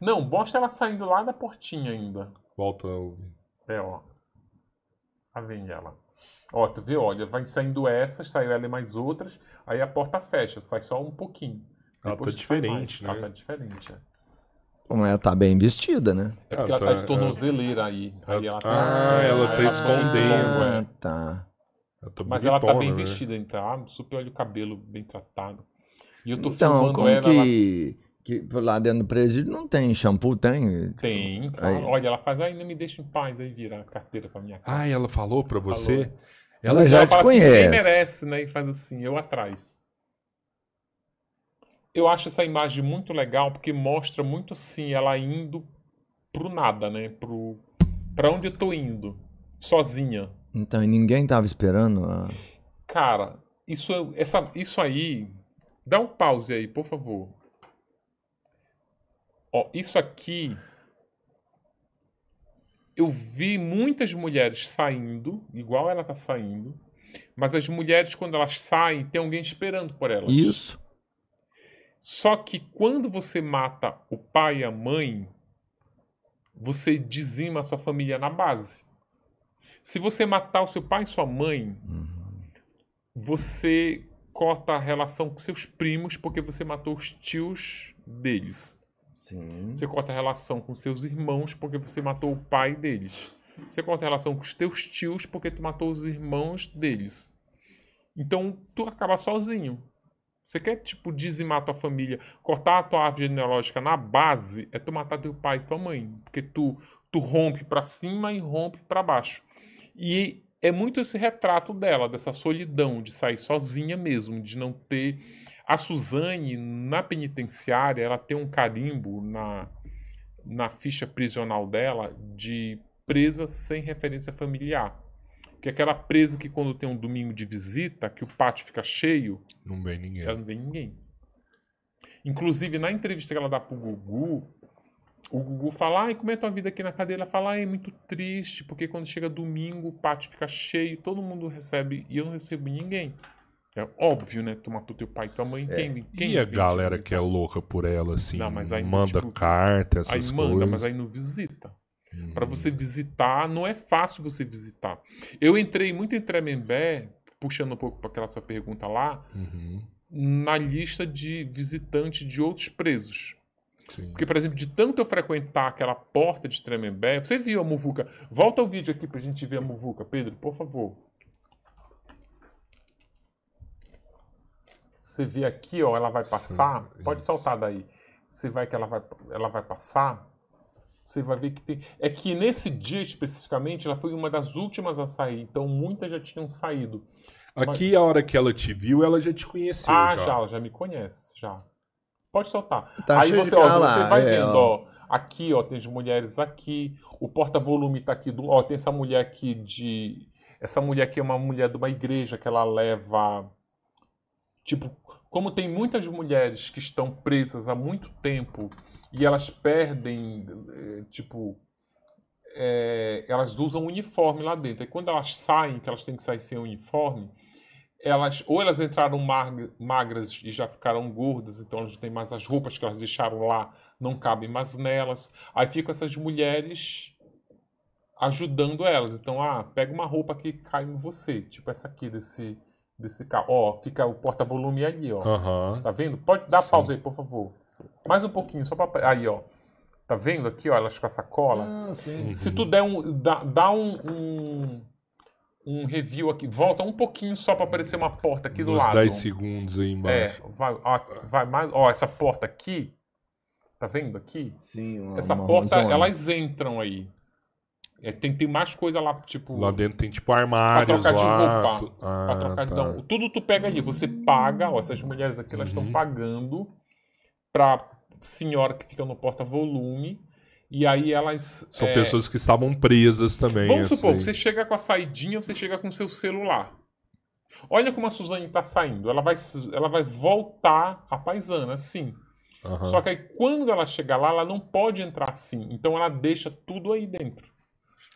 Não, bosta ela saindo lá da portinha ainda. Volta a ouvir. É, ó. Lá vem ela. Ó, tu vê, olha, vai saindo essas, saiu ela e mais outras, aí a porta fecha, sai só um pouquinho. Ela ah, Depois tá diferente, tá, né? Ela tá diferente, é. Mas ela tá bem vestida, né? É porque ela, ah, ela tá, tá de é. tornozeleira aí. aí ela, tá-, tá... Ah, ela tá, tá escondendo. É. Ah, tá. Mas ela tá bem né? vestida, então. Ah, super olha o cabelo bem tratado. E eu tô então, filmando como ela. Que... Ela... Que lá dentro do presídio não tem shampoo, tem? Tem, Aí. Olha, ela faz, ainda me deixa em paz, aí vira a carteira pra minha ah, casa. Ah, ela falou pra você? Falou. Ela, ela já ela te assim, conhece. Assim, merece, né? E faz assim, eu atrás. Eu acho essa imagem muito legal, porque mostra muito, assim ela indo pro nada, né? Pro... Pra onde eu tô indo, sozinha. Então, e ninguém tava esperando a... Cara, isso, essa, isso aí... Dá um pause aí, por favor. Ó, isso aqui. Eu vi muitas mulheres saindo, igual ela tá saindo, mas as mulheres, quando elas saem, tem alguém esperando por elas. Isso. Só que quando você mata o pai e a mãe, você dizima a sua família na base. Se você matar o seu pai e sua mãe, uhum. você corta a relação com seus primos porque você matou os tios deles. Sim. Você corta a relação com seus irmãos porque você matou o pai deles. Você corta a relação com os teus tios porque tu matou os irmãos deles. Então tu acaba sozinho. Você quer, tipo, dizimar tua família, cortar a tua árvore genealógica na base, é tu matar teu pai e tua mãe. Porque tu, tu rompe para cima e rompe para baixo. E é muito esse retrato dela, dessa solidão, de sair sozinha mesmo, de não ter. A Suzane, na penitenciária, ela tem um carimbo na, na ficha prisional dela de presa sem referência familiar. Que é aquela presa que quando tem um domingo de visita, que o pátio fica cheio. Não vem ninguém. Ela não vem ninguém. Inclusive, na entrevista que ela dá pro Gugu, o Gugu fala, ai, como é a tua vida aqui na cadeia? Ela fala, ai, é muito triste, porque quando chega domingo, o pátio fica cheio, todo mundo recebe, e eu não recebo ninguém. É óbvio, né? Tu matou teu pai e tua mãe. É. Quem, quem e a galera que é louca por ela, assim, não, mas aí, manda tipo, carta, essas aí coisas. Aí manda, mas aí não visita. Hum. Para você visitar, não é fácil você visitar. Eu entrei muito em Tremembé, puxando um pouco para aquela sua pergunta lá, uhum. na lista de visitantes de outros presos. Sim. Porque, por exemplo, de tanto eu frequentar aquela porta de Tremembé, você viu a muvuca. Volta o vídeo aqui pra gente ver a muvuca, Pedro, por favor. Você vê aqui, ó, ela vai passar. Sim. Pode saltar daí. Você vai que ela vai, ela vai passar. Você vai ver que tem. É que nesse dia especificamente, ela foi uma das últimas a sair. Então muitas já tinham saído. Aqui, Mas... a hora que ela te viu, ela já te conheceu. Ah, já, já ela já me conhece, já. Pode soltar. Tá aí você, ó, lá, você vai é, vendo, ó. ó. Aqui, ó, tem as mulheres aqui. O porta-volume tá aqui do. Ó, tem essa mulher aqui de. Essa mulher aqui é uma mulher de uma igreja que ela leva. Tipo, como tem muitas mulheres que estão presas há muito tempo e elas perdem, eh, tipo, é, elas usam uniforme lá dentro. E quando elas saem, que elas têm que sair sem uniforme, elas ou elas entraram magras e já ficaram gordas, então elas têm mais as roupas que elas deixaram lá, não cabem mais nelas. Aí ficam essas mulheres ajudando elas. Então, ah, pega uma roupa que cai em você, tipo essa aqui desse desse carro. Ó, fica o porta-volume ali, ó. Uhum. Tá vendo? Pode dar Sim. pausa aí, por favor. Mais um pouquinho, só para aí, ó. Tá vendo aqui, ó, elas com a sacola? Ah, sim. Uhum. Se tu der um dá, dá um, um um review aqui. Volta um pouquinho só para aparecer uma porta aqui do lado. 10 segundos aí embaixo. É, vai, ó, vai mais. Ó, essa porta aqui. Tá vendo aqui? Sim, uma, Essa uma porta, zona. elas entram aí. É, tem, tem mais coisa lá, tipo. Lá dentro tem tipo armários. Pra trocar lá, de roupa. Tu... Ah, trocar tá. de... Não, tudo tu pega ali. Você hum. paga, ó, essas mulheres aqui, elas estão uhum. pagando pra senhora que fica no porta-volume e aí elas. São é... pessoas que estavam presas também. Vamos assim. supor, você chega com a saidinha, você chega com seu celular. Olha como a Suzane está saindo. Ela vai, ela vai voltar à paisana, sim. Uhum. Só que aí quando ela chegar lá, ela não pode entrar assim. Então ela deixa tudo aí dentro.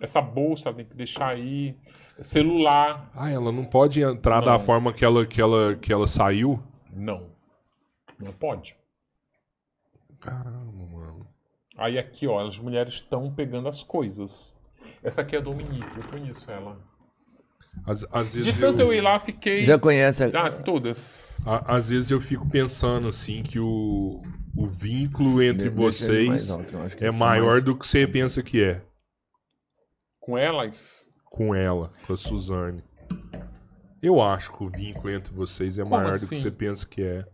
Essa bolsa ela tem que deixar aí. Celular. Ah, ela não pode entrar não. da forma que ela, que, ela, que ela saiu? Não. Não pode. Caramba. Aí aqui, ó, as mulheres estão pegando as coisas. Essa aqui é a Dominique, eu conheço ela. Às, às vezes De tanto eu... eu ir lá, fiquei. Já conhece a... ah, todas. À, às vezes eu fico pensando assim que o, o vínculo entre vocês alto, é maior mais... do que você pensa que é. Com elas? Com ela, com a Suzane. Eu acho que o vínculo entre vocês é Como maior assim? do que assim? você pensa que é.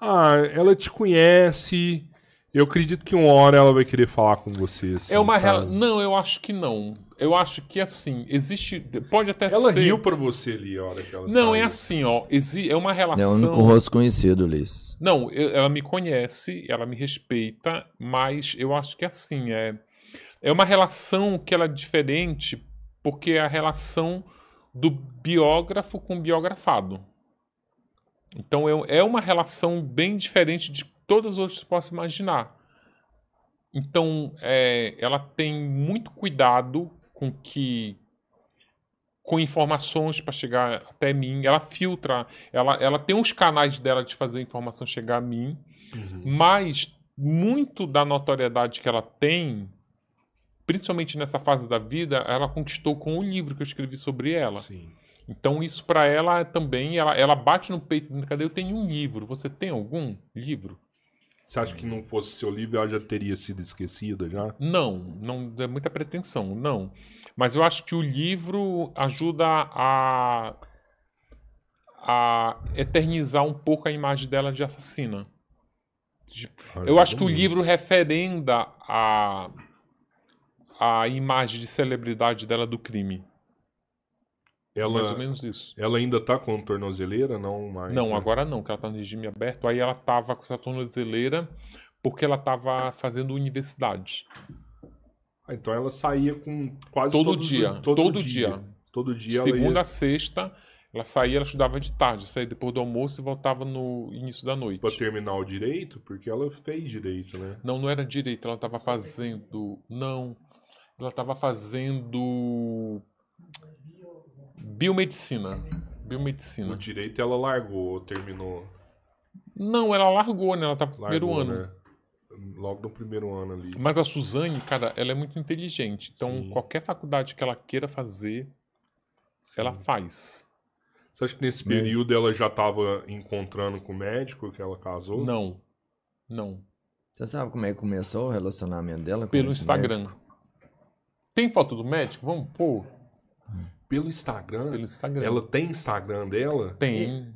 Ah, ela te conhece, eu acredito que uma hora ela vai querer falar com você. Assim, é uma rela... Não, eu acho que não. Eu acho que assim, existe. Pode até ela ser. Ela riu pra você ali a hora que ela Não, é saiu. é assim, ó. Exi... É uma é relação. É o único rosto conhecido, Liz. Não, eu, ela me conhece, ela me respeita, mas eu acho que assim, é. É uma relação que ela é diferente, porque é a relação do biógrafo com o biografado. Então é, é uma relação bem diferente de todas as outras que possa imaginar. Então, é, ela tem muito cuidado com que com informações para chegar até mim. Ela filtra, ela, ela tem uns canais dela de fazer a informação chegar a mim, uhum. mas muito da notoriedade que ela tem, principalmente nessa fase da vida, ela conquistou com o livro que eu escrevi sobre ela. Sim. Então isso para ela é também, ela, ela bate no peito, cadê eu tenho um livro? Você tem algum livro? Você acha que não fosse seu livro, ela já teria sido esquecida já? Não, não é muita pretensão, não. Mas eu acho que o livro ajuda a, a eternizar um pouco a imagem dela de assassina. eu acho que o livro referenda a, a imagem de celebridade dela do crime. É ela, mais ou menos isso. Ela ainda tá com a tornozeleira, não mais? Não, né? agora não, que ela tá no regime aberto. Aí ela tava com essa tornozeleira porque ela tava fazendo universidade. Ah, então ela saía com quase todo todos, dia. Todo, todo dia. dia. Todo dia. Segunda ia... a sexta, ela saía, ela estudava de tarde, saía depois do almoço e voltava no início da noite. Para terminar o direito, porque ela fez direito, né? Não, não era direito, ela tava fazendo. Não. Ela tava fazendo Biomedicina. Biomedicina. O direito ela largou, terminou. Não, ela largou, né? Ela tá no primeiro ano. Né? Logo no primeiro ano ali. Mas a Suzane, cara, ela é muito inteligente. Então, Sim. qualquer faculdade que ela queira fazer, Sim. ela faz. Você acha que nesse período Mas... ela já estava encontrando com o médico que ela casou? Não. Não. Você sabe como é que começou o relacionamento dela com Pelo Instagram. Médico? Tem foto do médico? Vamos pôr. Hum pelo Instagram. Pelo Instagram. Ela tem Instagram dela? Tem. E...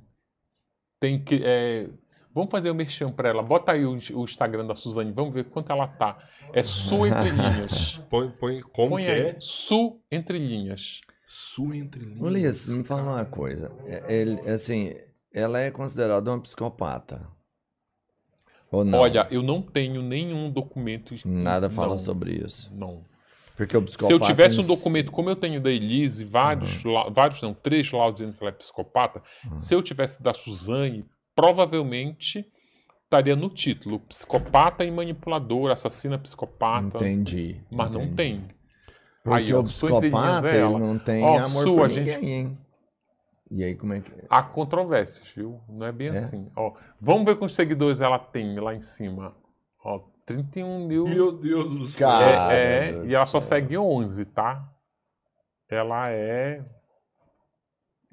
Tem que. É... Vamos fazer o um merchan para ela. Bota aí o, o, Instagram da Suzane, vamos ver quanto ela tá. É Su Entre Linhas. põe, põe, como põe que aí, é? Su Entre Linhas. Su Entre Linhas. Ulisses, me fala uma coisa. É, ele, assim, ela é considerada uma psicopata. Ou não? Olha, eu não tenho nenhum documento. Nada fala sobre isso. Não. Porque o psicopata. Se eu tivesse um documento, como eu tenho da Elise, vários, uhum. la, vários não, três laudos dizendo que ela é psicopata, uhum. se eu tivesse da Suzane, provavelmente estaria no título: psicopata e manipulador, assassina psicopata. Entendi. Mas entendi. não tem. Porque aí, o é psicopata ele ela. não tem ó, amor sua, por ninguém, hein? E aí, como é que. Há controvérsias, viu? Não é bem é? assim. Ó, vamos ver quantos seguidores ela tem lá em cima. Ó, 31 mil. Meu Deus do céu. É, Cara é, é e ela só segue 11, tá? Ela é.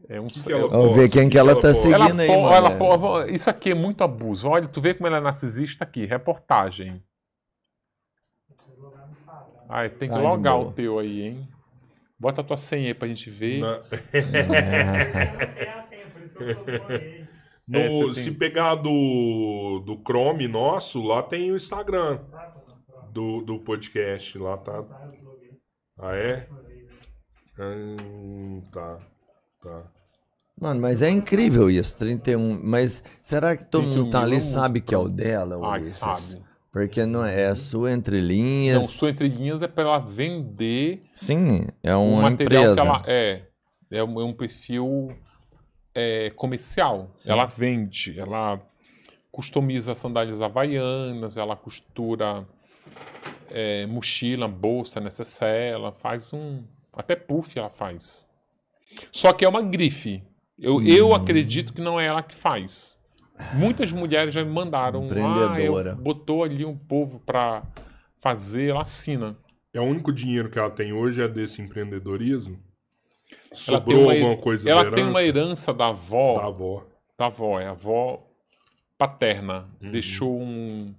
É um que que ela é Vamos ver quem que, que ela, tá seguindo ela aí, mano. Ela pô, isso aqui é muito abuso. Olha, tu vê como ela é narcisista aqui. Reportagem. Ai, tem que Ai, tá logar o teu aí, hein? Bota a tua senha aí pra gente ver. Não. Eu não sei a senha, por isso que eu coloquei. É, no, é, tem... Se pegar do, do Chrome nosso, lá tem o Instagram do, do podcast. Lá tá. Ah, é? Hum, tá. Tá. Mano, mas é incrível isso, 31. Mas será que todo mundo tá ali sabe que é o dela? Ou ah, sabe. Porque não é, é sua entre linhas. Não, sua entre linhas é para ela vender. Sim, é uma um material empresa. Que ela, é, é um é perfil é, comercial. Sim. Ela vende, ela customiza sandálias havaianas, ela costura é, mochila, bolsa, necessaire, ela faz um. Até puff ela faz. Só que é uma grife. Eu, hum. eu acredito que não é ela que faz. Muitas mulheres já me mandaram. Ah, Empreendedora. Ah, botou ali um povo para fazer, ela assina. É o único dinheiro que ela tem hoje é desse empreendedorismo? Sobrou uma, alguma coisa Ela tem uma herança da avó. Da avó. Da avó, é a avó paterna. Uhum. Deixou um,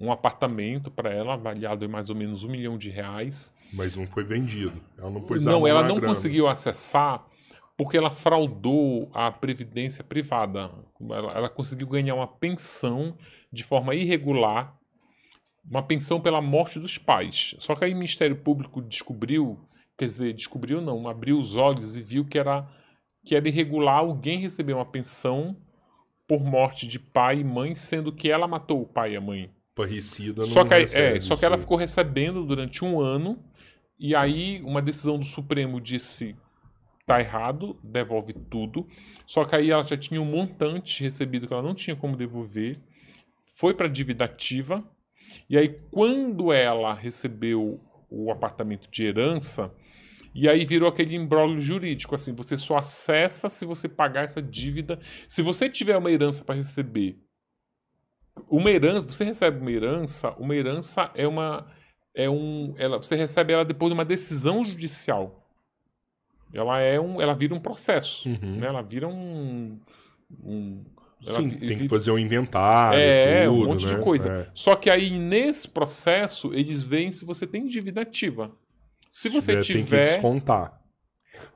um apartamento para ela, avaliado em mais ou menos um milhão de reais. Mas não foi vendido. Ela não pôs Não, ela não grana. conseguiu acessar porque ela fraudou a previdência privada. Ela, ela, conseguiu ganhar uma pensão de forma irregular, uma pensão pela morte dos pais. Só que aí o Ministério Público descobriu quer dizer, descobriu não, abriu os olhos e viu que era que era irregular alguém receber uma pensão por morte de pai e mãe, sendo que ela matou o pai e a mãe. Parricida não só que, é, só que ela ficou recebendo durante um ano, e aí uma decisão do Supremo disse tá errado, devolve tudo. Só que aí ela já tinha um montante recebido que ela não tinha como devolver. Foi para dívida ativa. E aí quando ela recebeu o apartamento de herança, e aí virou aquele imbróglio jurídico, assim, você só acessa se você pagar essa dívida. Se você tiver uma herança para receber, uma herança, você recebe uma herança, uma herança é uma é um, ela, você recebe ela depois de uma decisão judicial. Ela é um, ela vira um processo, uhum. né? Ela vira um, um Sim, vira, tem que fazer um inventário, é, tudo, um monte né? de coisa. É. Só que aí nesse processo eles veem se você tem dívida ativa. Se você tiver, tiver, Tem que descontar.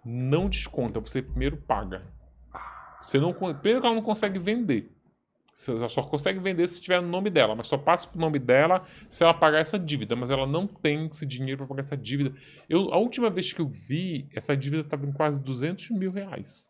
Não desconta, você primeiro paga. Ah. Você não, primeiro ela não consegue vender. Você só consegue vender se tiver no nome dela, mas só passa pro nome dela se ela pagar essa dívida. Mas ela não tem esse dinheiro para pagar essa dívida. Eu, a última vez que eu vi, essa dívida estava em quase 200 mil reais.